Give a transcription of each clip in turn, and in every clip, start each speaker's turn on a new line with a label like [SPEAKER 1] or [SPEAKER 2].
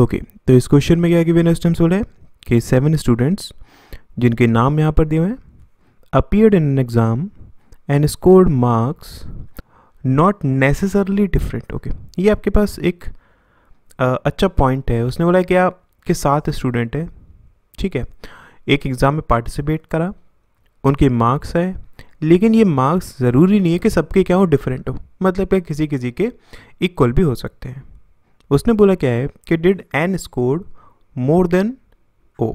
[SPEAKER 1] okay तो इस question में क्या कि गिवन स्टेम्स बोले कि सेवन स्टूडेंट्स जिनके नाम यहाँ पर दिए हुए हैं appeared in an exam and scored marks not necessarily different okay ये आपके पास एक आ, अच्छा पॉइंट है उसने बोला कि कि के सात स्टूडेंट हैं ठीक है एक एग्ज़ाम में पार्टिसिपेट करा उनके मार्क्स आए लेकिन ये मार्क्स ज़रूरी नहीं है कि सबके क्या हो डिफरेंट हो मतलब क्या किसी किसी के इक्वल भी हो सकते हैं उसने बोला क्या है कि did N score more than O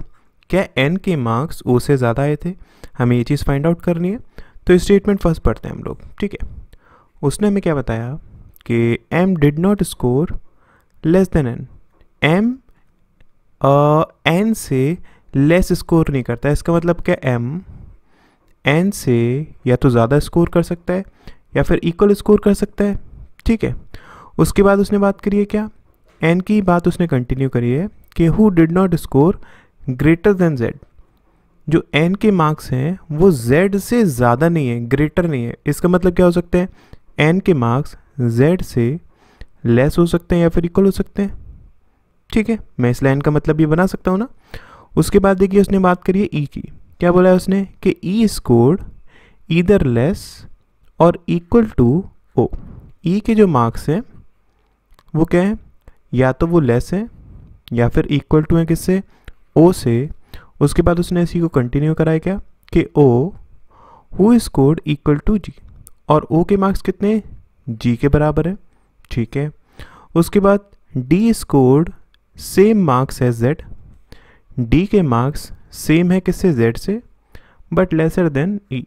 [SPEAKER 1] क्या एन के मार्क्स ओ से ज़्यादा आए थे हमें ये चीज़ फाइंड आउट करनी है तो स्टेटमेंट फर्स्ट पढ़ते हैं हम लोग ठीक है उसने हमें क्या बताया कि M did not score less than N M N से लेस स्कोर नहीं करता इसका मतलब क्या एम एन से या तो ज़्यादा स्कोर कर सकता है या फिर इक्वल स्कोर कर सकता है ठीक है उसके बाद उसने बात करी है क्या एन की बात उसने कंटिन्यू करी है कि who did not score greater than Z जो एन के मार्क्स हैं वो जेड से ज़्यादा नहीं है ग्रेटर नहीं है इसका मतलब क्या हो सकते हैं एन के मार्क्स जेड से लेस हो सकते हैं या फिर इक्वल हो सकते हैं ठीक है मैं इस लाइन का मतलब ये बना सकता हूँ ना उसके बाद देखिए उसने बात करी है ई e की क्या बोला है उसने कि ई स्कोर ईदर लेस और इक्वल टू ओ ई के जो मार्क्स हैं वो क्या है या तो वो लेस है या फिर इक्वल टू है किससे ओ से उसके बाद उसने इसी को कंटिन्यू कराया क्या कि O who scored equal to G और ओ के मार्क्स कितने जी के बराबर है ठीक है उसके बाद डी स्कोर्ड सेम मार्क्स है जेड डी के मार्क्स सेम है किससे जेड से बट लेसर देन ई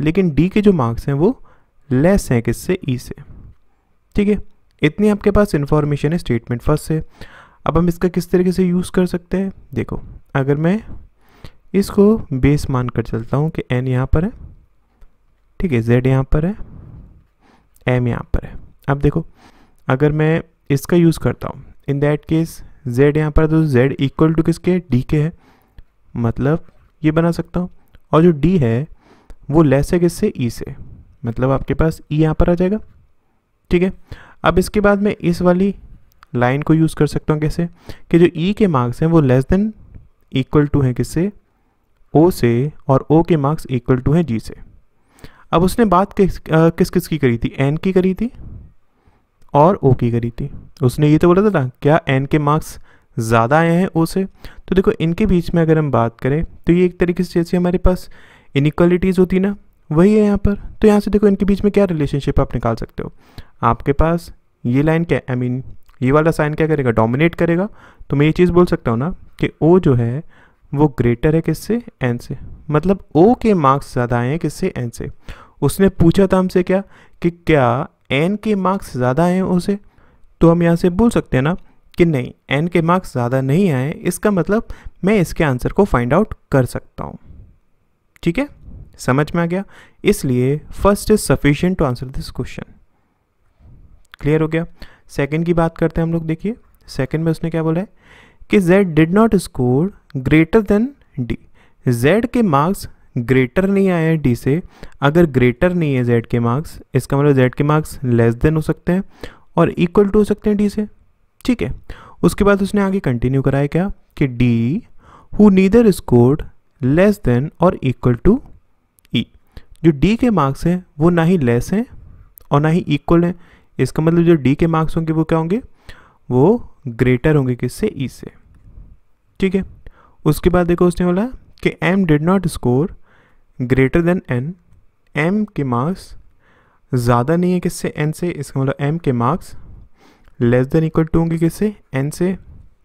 [SPEAKER 1] लेकिन डी के जो मार्क्स हैं वो लेस हैं किससे ई e से ठीक है इतनी आपके पास इन्फॉर्मेशन है स्टेटमेंट फर्स्ट से अब हम इसका किस तरीके से यूज़ कर सकते हैं देखो अगर मैं इसको बेस मान कर चलता हूँ कि एन यहाँ पर है ठीक है जेड यहाँ पर है एम यहाँ पर है अब देखो अगर मैं इसका यूज़ करता हूँ इन दैट केस जेड यहाँ पर तो जेड इक्वल टू किसके डी के है मतलब ये बना सकता हूँ और जो डी है वो लेस है किससे ई e से मतलब आपके पास ई e यहाँ पर आ जाएगा ठीक है अब इसके बाद मैं इस वाली लाइन को यूज़ कर सकता हूँ कैसे कि जो ई e के मार्क्स हैं वो लेस देन इक्वल टू हैं किससे ओ से और ओ के मार्क्स इक्वल टू हैं जी से अब उसने बात किस आ, किस किस की करी थी एन की करी थी और ओ की करी थी उसने ये तो बोला था ना क्या एन के मार्क्स ज़्यादा आए हैं ओ से तो देखो इनके बीच में अगर हम बात करें तो ये एक तरीके से जैसे हमारे पास इनिक्वालिटीज़ होती ना वही है यहाँ पर तो यहाँ से देखो इनके बीच में क्या रिलेशनशिप आप निकाल सकते हो आपके पास ये लाइन क्या आई I मीन mean, ये वाला साइन क्या करेगा डोमिनेट करेगा तो मैं ये चीज़ बोल सकता हूँ ना कि ओ जो है वो ग्रेटर है किससे एन से मतलब ओ के मार्क्स ज़्यादा आए हैं किससे एन से उसने पूछा था हमसे क्या कि क्या एन के मार्क्स ज़्यादा आए हैं उसे तो हम यहाँ से बोल सकते हैं ना कि नहीं एन के मार्क्स ज़्यादा नहीं आए इसका मतलब मैं इसके आंसर को फाइंड आउट कर सकता हूँ ठीक है समझ में आ गया इसलिए first is sufficient to answer this question clear हो गया सेकंड की बात करते हैं हम लोग देखिए सेकंड में उसने क्या बोला है कि Z did not score greater than D Z के मार्क्स ग्रेटर नहीं आए हैं डी से अगर ग्रेटर नहीं है जेड के मार्क्स इसका मतलब जेड के मार्क्स लेस देन हो सकते हैं और इक्वल टू हो सकते हैं डी से ठीक है उसके बाद उसने आगे कंटिन्यू कराया क्या कि D who neither scored less than और इक्वल टू जो डी के मार्क्स हैं वो ना ही लेस हैं और ना ही इक्वल हैं इसका मतलब जो डी के मार्क्स होंगे वो क्या होंगे वो ग्रेटर होंगे किससे ई e से ठीक है उसके बाद देखो उसने बोला कि M did not score greater than N M के मार्क्स ज़्यादा नहीं है किससे एन से इसका मतलब एम के marks less than equal to होंगे किससे एन से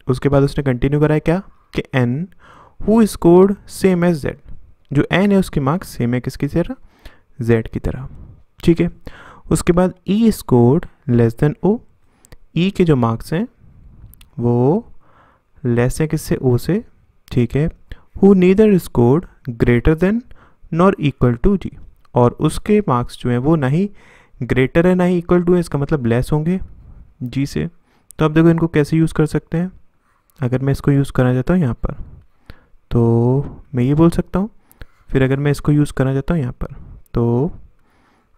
[SPEAKER 1] उसके बाद उसने कंटिन्यू कराया क्या कि N who scored same as Z जो एन है उसके मार्क्स सेम है किसकी तरह जेड की तरह ठीक है उसके बाद E score less than O E के जो मार्क्स हैं वो लेस है किससे ओ से ठीक है who neither score greater than nor equal to G और उसके मार्क्स जो हैं वो ना ही ग्रेटर है ना ही इक्वल टू है इसका मतलब लेस होंगे जी से तो आप देखो इनको कैसे यूज़ कर सकते हैं अगर मैं इसको यूज़ करना चाहता हूँ यहाँ पर तो मैं ये बोल सकता हूँ फिर अगर मैं इसको यूज़ करना चाहता हूँ यहाँ पर तो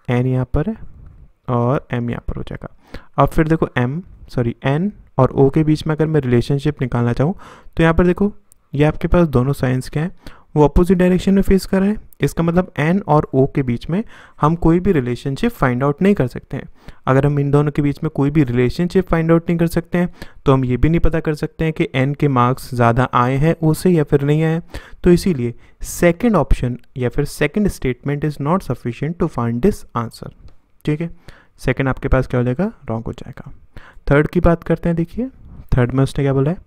[SPEAKER 1] एन यहाँ पर है और एम यहाँ पर हो जाएगा अब फिर देखो एम सॉरी एन और ओ के बीच में अगर मैं रिलेशनशिप निकालना चाहूँ तो यहाँ पर देखो ये आपके पास दोनों साइंस के हैं वो अपोजिट डायरेक्शन में फेस कर रहे हैं इसका मतलब एन और ओ के बीच में हम कोई भी रिलेशनशिप फाइंड आउट नहीं कर सकते हैं अगर हम इन दोनों के बीच में कोई भी रिलेशनशिप फाइंड आउट नहीं कर सकते हैं तो हम ये भी नहीं पता कर सकते हैं कि एन के मार्क्स ज़्यादा आए हैं ओ से या फिर नहीं आए तो इसीलिए सेकेंड ऑप्शन या फिर second statement is not sufficient to find this answer ठीक है सेकेंड आपके पास क्या हो जाएगा रॉन्ग हो जाएगा थर्ड की बात करते हैं देखिए थर्ड में उसने क्या बोला है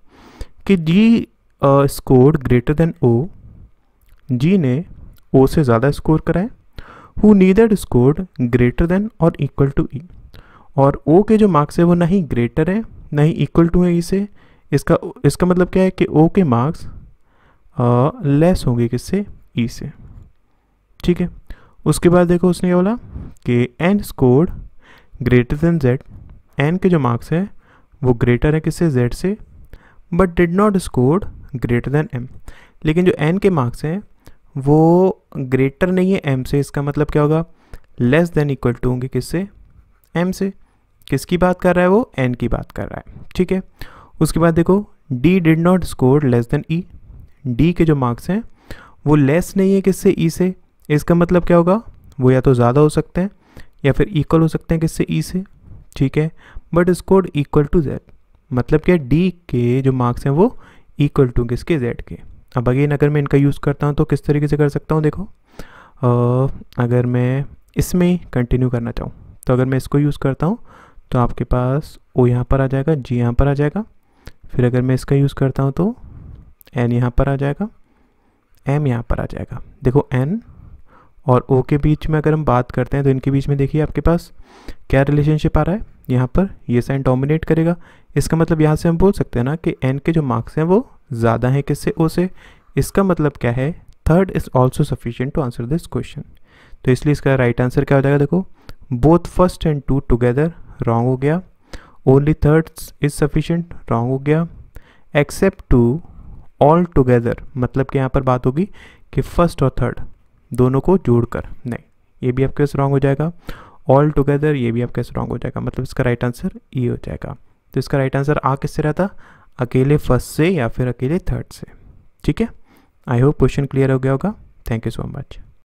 [SPEAKER 1] कि G score greater than O G ने ओ से ज़्यादा स्कोर कराए who neither scored greater than और इक्वल टू ई और ओ के जो मार्क्स है वो ना ही ग्रेटर है ना ही इक्वल टू है ई से इसका इसका मतलब क्या है कि ओ के मार्क्स लेस होंगे किससे ई e से ठीक है उसके बाद देखो उसने ये बोला कि N scored greater than Z N के जो मार्क्स हैं वो ग्रेटर है किससे जेड से but did not scored greater than M लेकिन जो एन के मार्क्स हैं वो ग्रेटर नहीं है एम से इसका मतलब क्या होगा लेस देन इक्वल टू होंगे किससे एम से किसकी बात कर रहा है वो एन की बात कर रहा है ठीक है उसके बाद देखो D did not score less than E D के जो मार्क्स हैं वो लेस नहीं है किससे ई e से इसका मतलब क्या होगा वो या तो ज़्यादा हो सकते हैं या फिर इक्वल हो सकते हैं किससे ई e से ठीक है but score equal to Z मतलब क्या डी के जो मार्क्स हैं वो इक्वल टू किसके जेड के अब अगेन अगर मैं इनका यूज़ करता हूँ तो किस तरीके से कर सकता हूँ देखो आ, अगर मैं इसमें कंटिन्यू करना चाहूँ तो अगर मैं इसको यूज़ करता हूँ तो आपके पास ओ यहाँ पर आ जाएगा जी यहाँ पर आ जाएगा फिर अगर मैं इसका यूज़ करता हूँ तो एन यहाँ पर आ जाएगा एम यहाँ पर आ जाएगा देखो एन और ओ के बीच में अगर हम बात करते हैं तो इनके बीच में देखिए आपके पास क्या रिलेशनशिप आ रहा है यहाँ पर ये साइन डोमिनेट करेगा इसका मतलब यहाँ से हम बोल सकते हैं ना कि एन के जो मार्क्स हैं वो ज़्यादा हैं किससे ओ से इसका मतलब क्या है third is also sufficient to answer this question तो इसलिए इसका राइट right आंसर क्या हो जाएगा देखो both first and two together wrong हो गया only third is sufficient wrong हो गया एक्सेप्ट टू ऑल टुगेदर मतलब कि यहाँ पर बात होगी कि फर्स्ट और थर्ड दोनों को जोड़कर नहीं ये भी आपके रॉन्ग हो जाएगा ऑल टुगेदर ये भी आपके रॉन्ग हो जाएगा मतलब इसका राइट आंसर ई हो जाएगा तो इसका राइट आंसर आ किससे रहता अकेले फर्स्ट से या फिर अकेले थर्ड से ठीक है आई होप क्वेश्चन क्लियर हो गया होगा थैंक यू सो मच